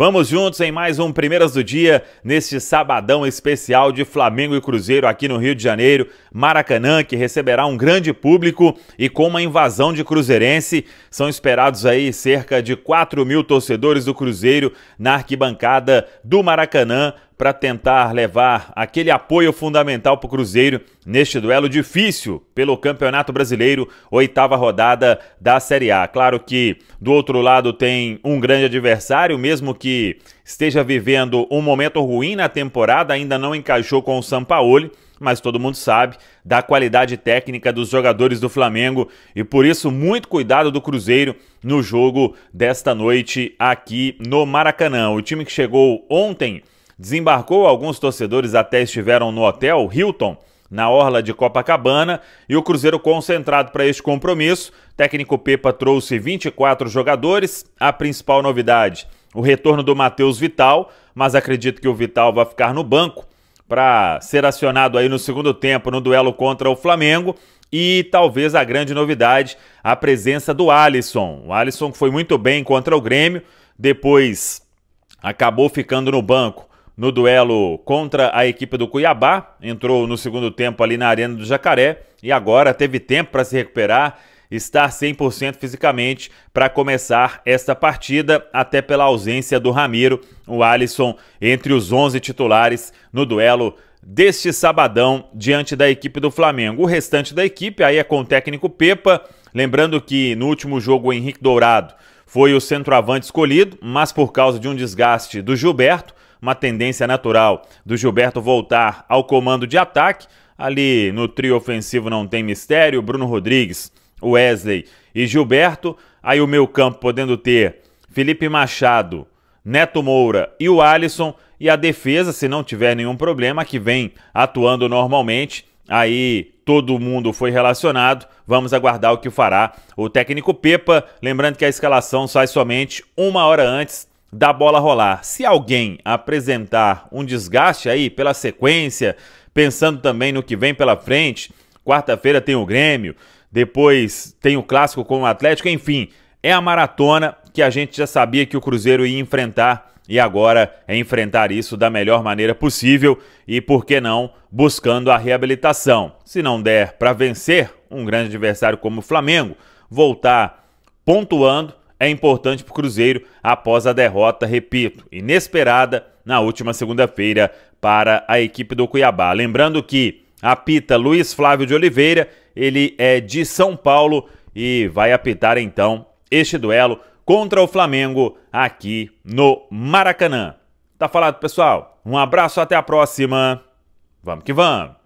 Vamos juntos em mais um Primeiras do Dia, neste sabadão especial de Flamengo e Cruzeiro aqui no Rio de Janeiro, Maracanã, que receberá um grande público e com uma invasão de cruzeirense. São esperados aí cerca de 4 mil torcedores do Cruzeiro na arquibancada do Maracanã para tentar levar aquele apoio fundamental para o Cruzeiro neste duelo difícil pelo Campeonato Brasileiro, oitava rodada da Série A. Claro que do outro lado tem um grande adversário, mesmo que esteja vivendo um momento ruim na temporada, ainda não encaixou com o Sampaoli mas todo mundo sabe da qualidade técnica dos jogadores do Flamengo e por isso muito cuidado do Cruzeiro no jogo desta noite aqui no Maracanã. O time que chegou ontem Desembarcou, alguns torcedores até estiveram no hotel Hilton, na orla de Copacabana, e o Cruzeiro concentrado para este compromisso. técnico Pepa trouxe 24 jogadores. A principal novidade, o retorno do Matheus Vital, mas acredito que o Vital vai ficar no banco para ser acionado aí no segundo tempo no duelo contra o Flamengo. E talvez a grande novidade, a presença do Alisson. O Alisson foi muito bem contra o Grêmio, depois acabou ficando no banco no duelo contra a equipe do Cuiabá, entrou no segundo tempo ali na Arena do Jacaré e agora teve tempo para se recuperar, estar 100% fisicamente para começar esta partida, até pela ausência do Ramiro, o Alisson entre os 11 titulares no duelo deste sabadão diante da equipe do Flamengo. O restante da equipe aí é com o técnico Pepa, lembrando que no último jogo o Henrique Dourado foi o centroavante escolhido, mas por causa de um desgaste do Gilberto, uma tendência natural do Gilberto voltar ao comando de ataque. Ali no trio ofensivo não tem mistério, Bruno Rodrigues, Wesley e Gilberto. Aí o meu campo podendo ter Felipe Machado, Neto Moura e o Alisson. E a defesa, se não tiver nenhum problema, que vem atuando normalmente. Aí todo mundo foi relacionado. Vamos aguardar o que fará o técnico Pepa. Lembrando que a escalação sai somente uma hora antes da bola rolar. Se alguém apresentar um desgaste aí pela sequência, pensando também no que vem pela frente, quarta-feira tem o Grêmio, depois tem o clássico com o Atlético, enfim, é a maratona que a gente já sabia que o Cruzeiro ia enfrentar e agora é enfrentar isso da melhor maneira possível e, por que não, buscando a reabilitação. Se não der para vencer um grande adversário como o Flamengo, voltar pontuando é importante para o Cruzeiro após a derrota, repito, inesperada na última segunda-feira para a equipe do Cuiabá. Lembrando que apita Luiz Flávio de Oliveira, ele é de São Paulo e vai apitar então este duelo contra o Flamengo aqui no Maracanã. Tá falado, pessoal? Um abraço, até a próxima. Vamos que vamos!